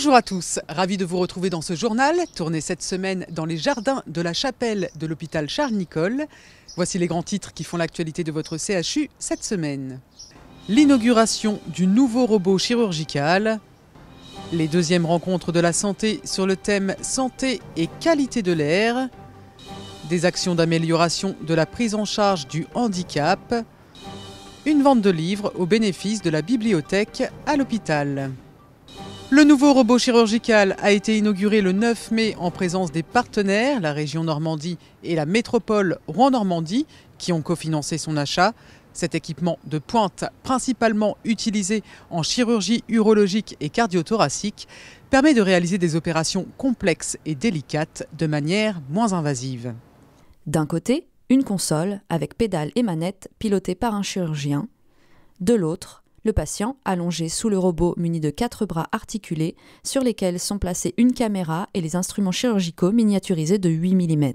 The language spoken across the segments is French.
Bonjour à tous, ravi de vous retrouver dans ce journal, tourné cette semaine dans les jardins de la chapelle de l'hôpital Charles-Nicolle. Voici les grands titres qui font l'actualité de votre CHU cette semaine. L'inauguration du nouveau robot chirurgical, les deuxièmes rencontres de la santé sur le thème santé et qualité de l'air, des actions d'amélioration de la prise en charge du handicap, une vente de livres au bénéfice de la bibliothèque à l'hôpital. Le nouveau robot chirurgical a été inauguré le 9 mai en présence des partenaires, la région Normandie et la métropole Rouen-Normandie, qui ont cofinancé son achat. Cet équipement de pointe, principalement utilisé en chirurgie urologique et cardiothoracique, permet de réaliser des opérations complexes et délicates de manière moins invasive. D'un côté, une console avec pédale et manette pilotée par un chirurgien. De l'autre, le patient allongé sous le robot muni de quatre bras articulés sur lesquels sont placées une caméra et les instruments chirurgicaux miniaturisés de 8 mm.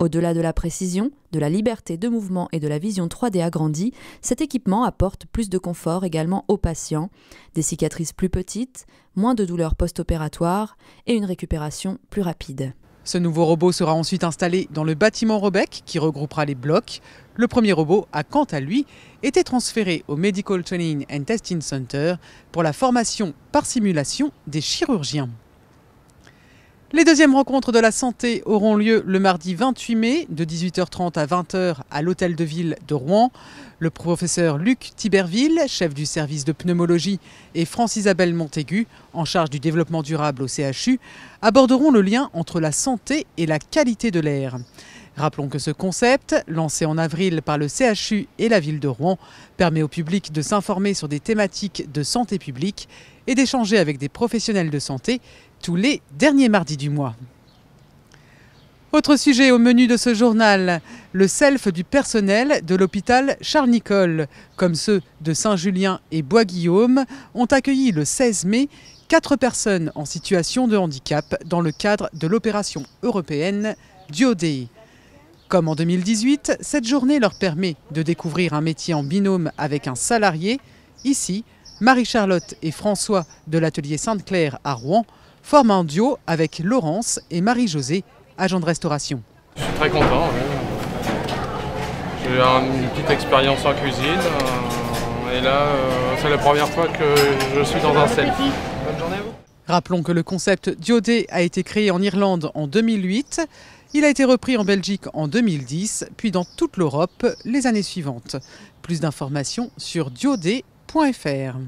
Au-delà de la précision, de la liberté de mouvement et de la vision 3D agrandie, cet équipement apporte plus de confort également aux patients, des cicatrices plus petites, moins de douleurs post-opératoires et une récupération plus rapide. Ce nouveau robot sera ensuite installé dans le bâtiment Robec qui regroupera les blocs. Le premier robot a quant à lui été transféré au Medical Training and Testing Center pour la formation par simulation des chirurgiens. Les deuxièmes rencontres de la santé auront lieu le mardi 28 mai de 18h30 à 20h à l'hôtel de ville de Rouen. Le professeur Luc Tiberville, chef du service de pneumologie, et France-Isabelle Montaigu, en charge du développement durable au CHU, aborderont le lien entre la santé et la qualité de l'air. Rappelons que ce concept, lancé en avril par le CHU et la ville de Rouen, permet au public de s'informer sur des thématiques de santé publique et d'échanger avec des professionnels de santé tous les derniers mardis du mois. Autre sujet au menu de ce journal, le self du personnel de l'hôpital Charles Nicolle, comme ceux de Saint-Julien et Bois-Guillaume, ont accueilli le 16 mai quatre personnes en situation de handicap dans le cadre de l'opération européenne Diodé. Comme en 2018, cette journée leur permet de découvrir un métier en binôme avec un salarié. Ici, Marie-Charlotte et François de l'atelier Sainte-Claire à Rouen forme un duo avec Laurence et Marie-Josée, agent de restauration. Je suis très content. J'ai eu une petite expérience en cuisine. Euh, et là, euh, c'est la première fois que je suis dans un selfie. Bonne journée à vous. Rappelons que le concept Diodé a été créé en Irlande en 2008. Il a été repris en Belgique en 2010, puis dans toute l'Europe les années suivantes. Plus d'informations sur diodé.fr.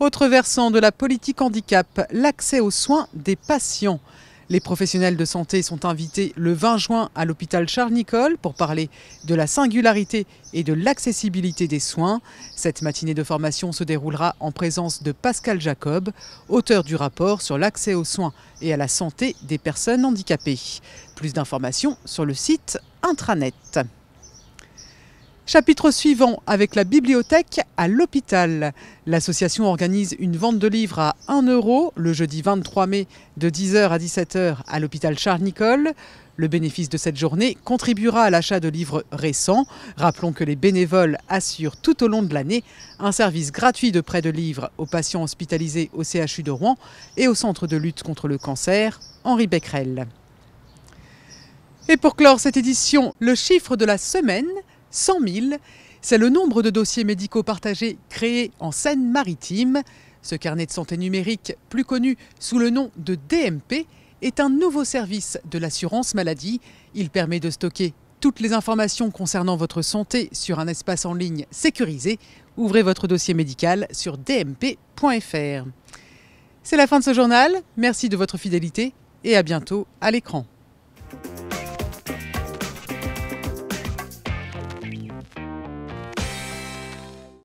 Autre versant de la politique handicap, l'accès aux soins des patients. Les professionnels de santé sont invités le 20 juin à l'hôpital Charles-Nicolle pour parler de la singularité et de l'accessibilité des soins. Cette matinée de formation se déroulera en présence de Pascal Jacob, auteur du rapport sur l'accès aux soins et à la santé des personnes handicapées. Plus d'informations sur le site intranet. Chapitre suivant avec la bibliothèque à l'hôpital. L'association organise une vente de livres à 1 euro le jeudi 23 mai de 10h à 17h à l'hôpital Charles-Nicolle. Le bénéfice de cette journée contribuera à l'achat de livres récents. Rappelons que les bénévoles assurent tout au long de l'année un service gratuit de prêt de livres aux patients hospitalisés au CHU de Rouen et au Centre de lutte contre le cancer Henri Becquerel. Et pour clore cette édition, le chiffre de la semaine 100 000, c'est le nombre de dossiers médicaux partagés créés en Seine-Maritime. Ce carnet de santé numérique, plus connu sous le nom de DMP, est un nouveau service de l'assurance maladie. Il permet de stocker toutes les informations concernant votre santé sur un espace en ligne sécurisé. Ouvrez votre dossier médical sur dmp.fr. C'est la fin de ce journal. Merci de votre fidélité et à bientôt à l'écran.